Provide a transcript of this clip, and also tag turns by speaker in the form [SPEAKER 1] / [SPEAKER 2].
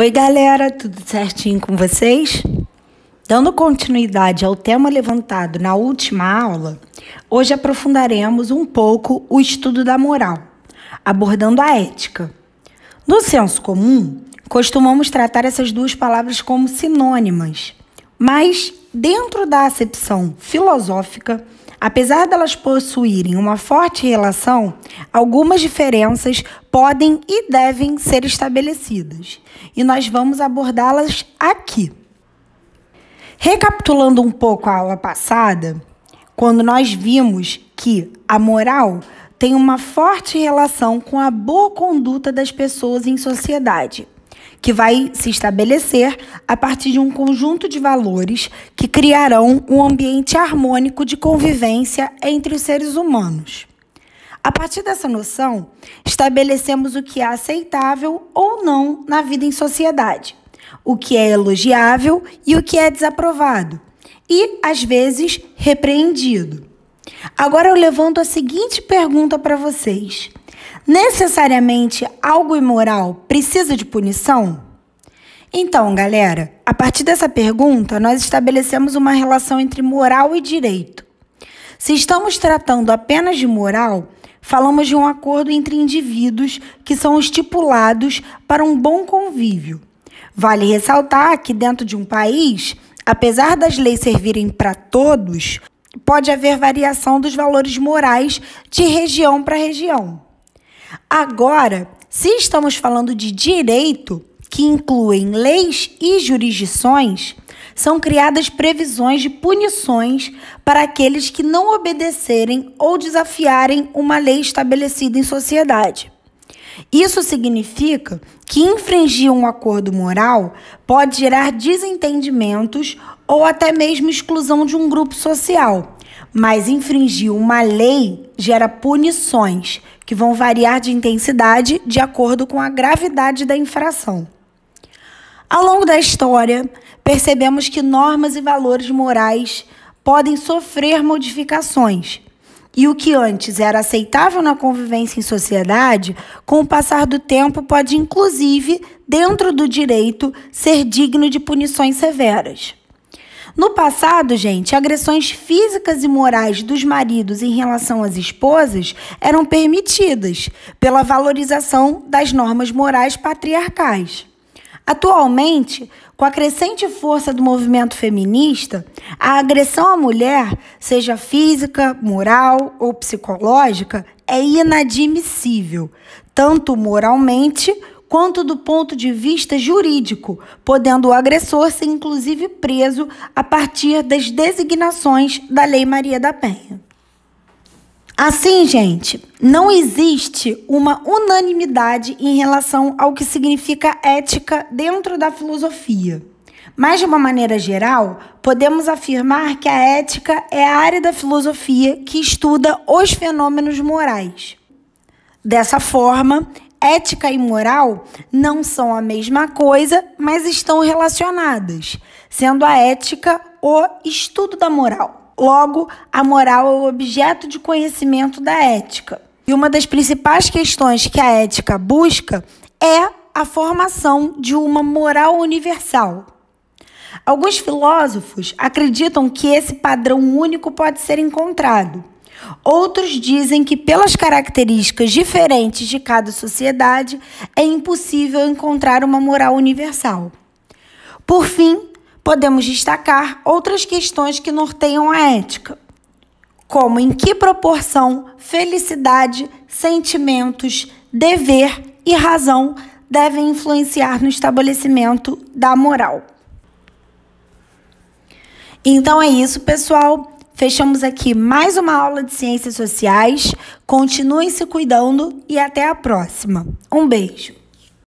[SPEAKER 1] Oi, galera, tudo certinho com vocês? Dando continuidade ao tema levantado na última aula, hoje aprofundaremos um pouco o estudo da moral, abordando a ética. No senso comum, costumamos tratar essas duas palavras como sinônimas, mas dentro da acepção filosófica, Apesar delas possuírem uma forte relação, algumas diferenças podem e devem ser estabelecidas, e nós vamos abordá-las aqui. Recapitulando um pouco a aula passada, quando nós vimos que a moral tem uma forte relação com a boa conduta das pessoas em sociedade que vai se estabelecer a partir de um conjunto de valores que criarão um ambiente harmônico de convivência entre os seres humanos. A partir dessa noção, estabelecemos o que é aceitável ou não na vida em sociedade, o que é elogiável e o que é desaprovado, e, às vezes, repreendido. Agora eu levanto a seguinte pergunta para vocês: necessariamente algo imoral precisa de punição? Então, galera, a partir dessa pergunta, nós estabelecemos uma relação entre moral e direito. Se estamos tratando apenas de moral, falamos de um acordo entre indivíduos que são estipulados para um bom convívio. Vale ressaltar que, dentro de um país, apesar das leis servirem para todos, pode haver variação dos valores morais de região para região. Agora, se estamos falando de direito, que incluem leis e jurisdições, são criadas previsões de punições para aqueles que não obedecerem ou desafiarem uma lei estabelecida em sociedade. Isso significa que infringir um acordo moral pode gerar desentendimentos ou até mesmo exclusão de um grupo social. Mas infringir uma lei gera punições, que vão variar de intensidade de acordo com a gravidade da infração. Ao longo da história, percebemos que normas e valores morais podem sofrer modificações e o que antes era aceitável na convivência em sociedade, com o passar do tempo pode, inclusive, dentro do direito, ser digno de punições severas. No passado, gente, agressões físicas e morais dos maridos em relação às esposas eram permitidas pela valorização das normas morais patriarcais. Atualmente, com a crescente força do movimento feminista, a agressão à mulher, seja física, moral ou psicológica, é inadmissível, tanto moralmente quanto do ponto de vista jurídico, podendo o agressor ser inclusive preso a partir das designações da Lei Maria da Penha. Assim, gente, não existe uma unanimidade em relação ao que significa ética dentro da filosofia. Mas, de uma maneira geral, podemos afirmar que a ética é a área da filosofia que estuda os fenômenos morais. Dessa forma, ética e moral não são a mesma coisa, mas estão relacionadas, sendo a ética o estudo da moral. Logo, a moral é o objeto de conhecimento da ética. E uma das principais questões que a ética busca é a formação de uma moral universal. Alguns filósofos acreditam que esse padrão único pode ser encontrado. Outros dizem que, pelas características diferentes de cada sociedade, é impossível encontrar uma moral universal. Por fim, podemos destacar outras questões que norteiam a ética, como em que proporção felicidade, sentimentos, dever e razão devem influenciar no estabelecimento da moral. Então é isso, pessoal. Fechamos aqui mais uma aula de ciências sociais. Continuem se cuidando e até a próxima. Um beijo.